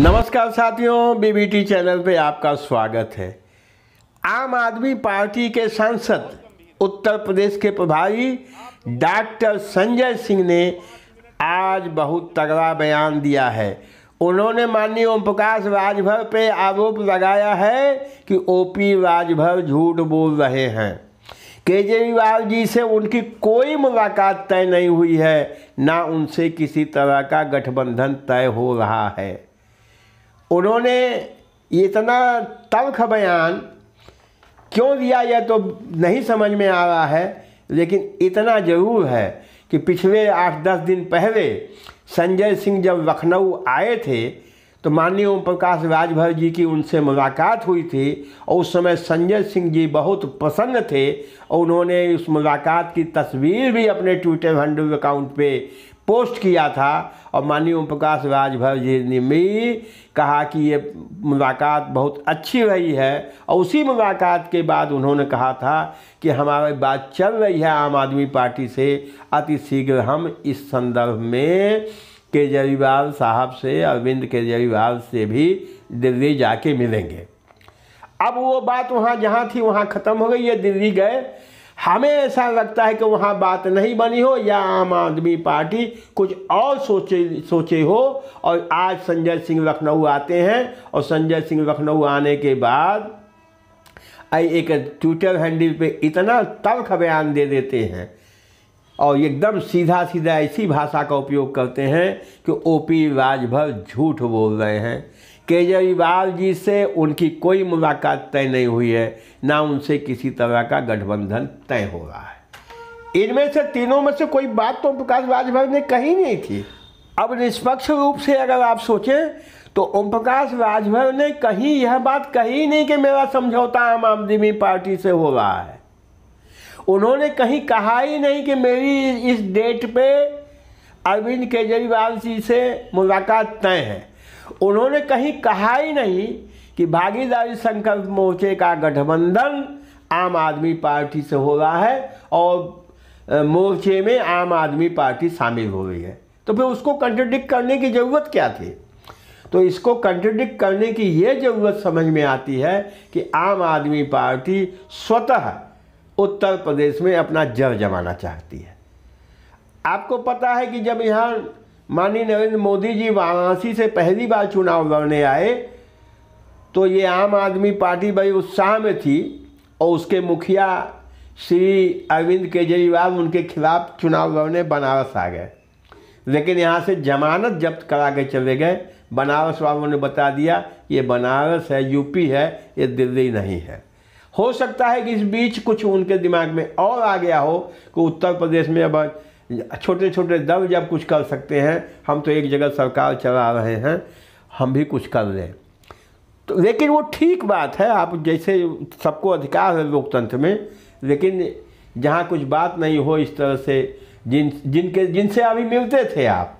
नमस्कार साथियों BBT channel पे आपका स्वागत है आम आदमी पार्टी के सांसद उत्तर प्रदेश के प्रभारी डॉक्टर संजय सिंह ने आज बहुत तगड़ा बयान दिया है उन्होंने माननीय ओम प्रकाश राजभर पे आरोप लगाया है कि ओपी राजभर झूठ बोल रहे हैं केजरीवाल जी से उनकी कोई मुलाकात तय नहीं हुई है ना उनसे किसी तरह का गठबंधन तय हो रहा है उन्होंने इतना तल्ख बयान क्यों दिया यह तो नहीं समझ में आ रहा है लेकिन इतना ज़रूर है कि पिछले आठ दस दिन पहले संजय सिंह जब लखनऊ आए थे तो माननीय ओम प्रकाश राजभर जी की उनसे मुलाकात हुई थी और उस समय संजय सिंह जी बहुत प्रसन्न थे और उन्होंने उस मुलाकात की तस्वीर भी अपने ट्विटर हैंडल अकाउंट पे पोस्ट किया था और माननीय ओम प्रकाश राजभर जी ने भी कहा कि ये मुलाकात बहुत अच्छी रही है और उसी मुलाकात के बाद उन्होंने कहा था कि हमारी बात चल रही है आम आदमी पार्टी से अतिशीघ्र हम इस संदर्भ में केजरीवाल साहब से अरविंद केजरीवाल से भी दिल्ली जाके मिलेंगे अब वो बात वहाँ जहाँ थी वहाँ ख़त्म हो गई है दिल्ली गए हमें ऐसा लगता है कि वहाँ बात नहीं बनी हो या आम आदमी पार्टी कुछ और सोचे सोचे हो और आज संजय सिंह लखनऊ आते हैं और संजय सिंह लखनऊ आने के बाद एक ट्विटर हैंडल पे इतना तल्ख बयान दे देते हैं और एकदम सीधा सीधा ऐसी भाषा का उपयोग करते हैं कि ओपी राजभर झूठ बोल रहे हैं केजरीवाल जी से उनकी कोई मुलाकात तय नहीं हुई है ना उनसे किसी तरह का गठबंधन तय हो रहा है इनमें से तीनों में से कोई बात तो प्रकाश राजभर ने कही नहीं थी अब निष्पक्ष रूप से अगर आप सोचें तो ओम प्रकाश राजभर ने कहीं यह बात कही नहीं कि मेरा समझौता आम आदमी पार्टी से हो रहा है उन्होंने कहीं कहा ही नहीं कि मेरी इस डेट पे अरविंद केजरीवाल जी से मुलाकात तय है उन्होंने कहीं कहा ही नहीं कि भागीदारी संकल्प मोर्चे का गठबंधन आम आदमी पार्टी से हो रहा है और मोर्चे में आम आदमी पार्टी शामिल हो रही है तो फिर उसको कंट्रोडिक करने की ज़रूरत क्या थी तो इसको कंट्रोडिक करने की ये ज़रूरत समझ में आती है कि आम आदमी पार्टी स्वतः उत्तर प्रदेश में अपना जड़ जमाना चाहती है आपको पता है कि जब यहाँ माननीय नरेंद्र मोदी जी वाराणसी से पहली बार चुनाव लड़ने आए तो ये आम आदमी पार्टी बड़ी उत्साह में थी और उसके मुखिया श्री अरविंद केजरीवाल उनके खिलाफ चुनाव लड़ने बनारस आ गए लेकिन यहाँ से जमानत जब्त करा के चले गए बनारस वालों ने बता दिया ये बनारस है यूपी है ये दिल्ली नहीं है हो सकता है कि इस बीच कुछ उनके दिमाग में और आ गया हो कि उत्तर प्रदेश में अब छोटे छोटे दम जब कुछ कर सकते हैं हम तो एक जगह सरकार चला रहे हैं हम भी कुछ कर लें तो लेकिन वो ठीक बात है आप जैसे सबको अधिकार है लोकतंत्र में लेकिन जहाँ कुछ बात नहीं हो इस तरह से जिन जिनके जिनसे अभी मिलते थे आप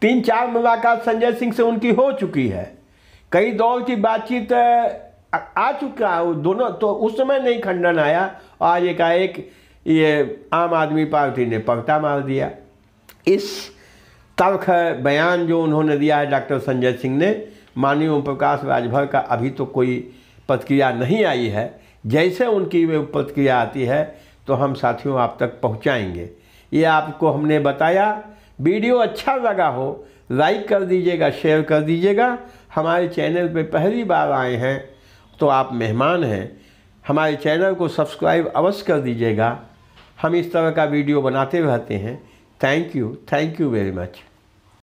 तीन चार मुलाकात संजय सिंह से उनकी हो चुकी है कई दौर की बातचीत आ चुका है दोनों तो उस समय नहीं खंडन आया आज एकाएक ये आम आदमी पार्टी ने पगटा मार दिया इस तर्क बयान जो उन्होंने दिया है डॉक्टर संजय सिंह ने माननीय ओम प्रकाश राजभर का अभी तो कोई प्रतिक्रिया नहीं आई है जैसे उनकी प्रतिक्रिया आती है तो हम साथियों आप तक पहुंचाएंगे ये आपको हमने बताया वीडियो अच्छा लगा हो लाइक कर दीजिएगा शेयर कर दीजिएगा हमारे चैनल पे पहली बार आए हैं तो आप मेहमान हैं हमारे चैनल को सब्सक्राइब अवश्य कर दीजिएगा हम इस तरह का वीडियो बनाते रहते हैं thank you thank you very much